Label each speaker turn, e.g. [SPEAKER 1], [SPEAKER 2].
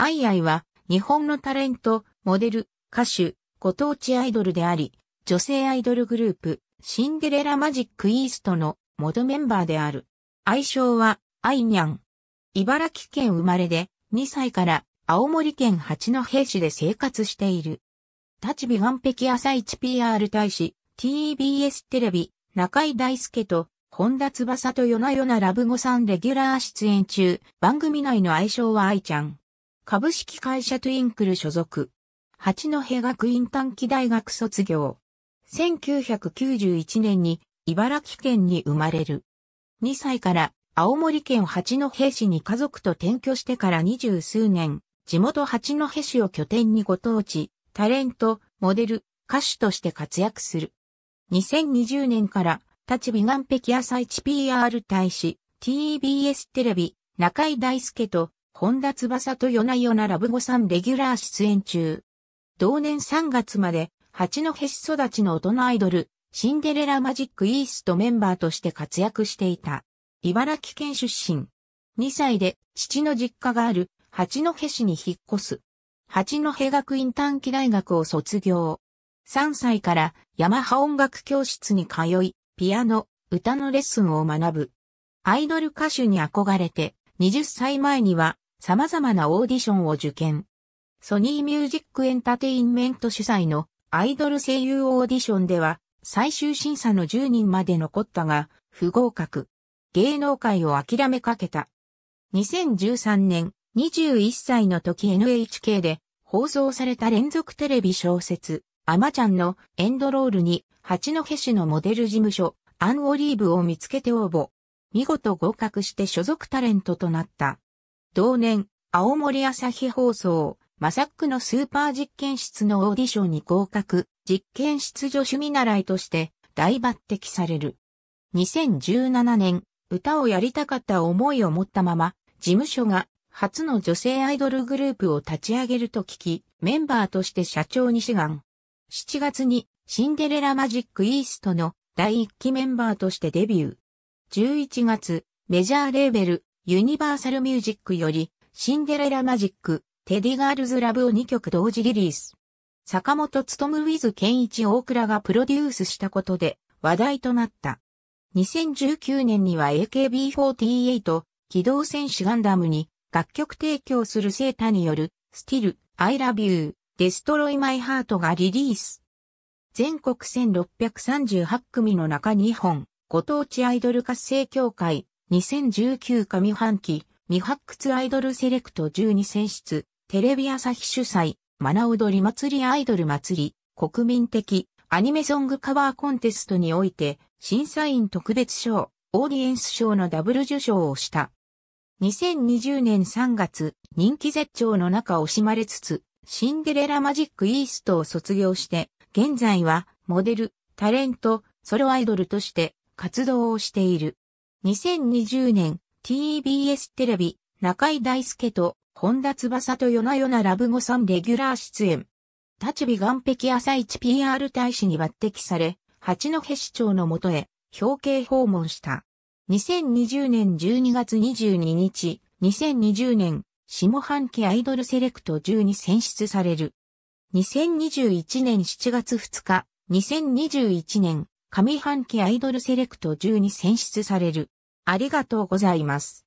[SPEAKER 1] アイアイは日本のタレント、モデル、歌手、ご当地アイドルであり、女性アイドルグループ、シンデレラマジックイーストの元メンバーである。愛称は、アイニャン。茨城県生まれで、2歳から青森県八戸市で生活している。立ち美岸壁朝市 PR 大使、TBS テレビ、中井大輔と、本田翼と夜な夜なラブ5さんレギュラー出演中、番組内の愛称は愛ちゃん。株式会社トゥインクル所属。八戸学院短期大学卒業。1991年に茨城県に生まれる。2歳から青森県八戸市に家族と転居してから二十数年、地元八戸市を拠点にご当地、タレント、モデル、歌手として活躍する。2020年から、立美岸壁朝市 PR 大使、TBS テレビ、中井大輔と本田翼と夜な夜なラブゴさんレギュラー出演中。同年3月まで、八戸市育ちの大人アイドル、シンデレラマジックイーストメンバーとして活躍していた。茨城県出身。2歳で父の実家がある八戸市に引っ越す。八戸学院短期大学を卒業。3歳からヤマハ音楽教室に通い、ピアノ、歌のレッスンを学ぶ。アイドル歌手に憧れて、20歳前には様々なオーディションを受験。ソニーミュージックエンタテインメント主催のアイドル声優オーディションでは最終審査の10人まで残ったが不合格。芸能界を諦めかけた。2013年21歳の時 NHK で放送された連続テレビ小説アマちゃんのエンドロールに八戸市のモデル事務所アンオリーブを見つけて応募。見事合格して所属タレントとなった。同年、青森朝日放送、マサックのスーパー実験室のオーディションに合格、実験室助手見習いとして大抜擢される。2017年、歌をやりたかった思いを持ったまま、事務所が初の女性アイドルグループを立ち上げると聞き、メンバーとして社長に志願。7月にシンデレラマジックイーストの第1期メンバーとしてデビュー。11月、メジャーレーベルユニバーサルミュージックより、シンデレラマジック、テディガールズラブを2曲同時リリース。坂本つとむケンイチ・オークラがプロデュースしたことで話題となった。2019年には AKB48 機動戦士ガンダムに楽曲提供するセータによるスティル、アイラビュー、デストロイ・マイ・ハートがリリース。全国1638組の中2本、ご当地アイドル活性協会2019上半期、未発掘アイドルセレクト12選出、テレビ朝日主催、マナ踊り祭りアイドル祭り、国民的アニメソングカバーコンテストにおいて、審査員特別賞、オーディエンス賞のダブル受賞をした。2020年3月、人気絶頂の中惜しまれつつ、シンデレラマジックイーストを卒業して、現在は、モデル、タレント、ソロアイドルとして活動をしている。2020年 TBS テレビ中井大輔と本田翼と夜な夜なラブゴさんレギュラー出演。立ち岸壁朝市 PR 大使に抜擢され、八戸市長のもとへ表敬訪問した。2020年12月22日、2020年下半期アイドルセレクト10に選出される。2021年7月2日、2021年上半期アイドルセレクト10に選出される。ありがとうございます。